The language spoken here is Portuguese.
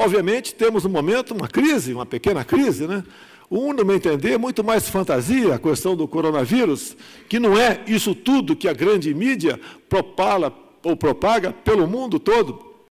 Obviamente, temos no momento uma crise, uma pequena crise, né? Um, no meu entender, é muito mais fantasia a questão do coronavírus, que não é isso tudo que a grande mídia propala ou propaga pelo mundo todo.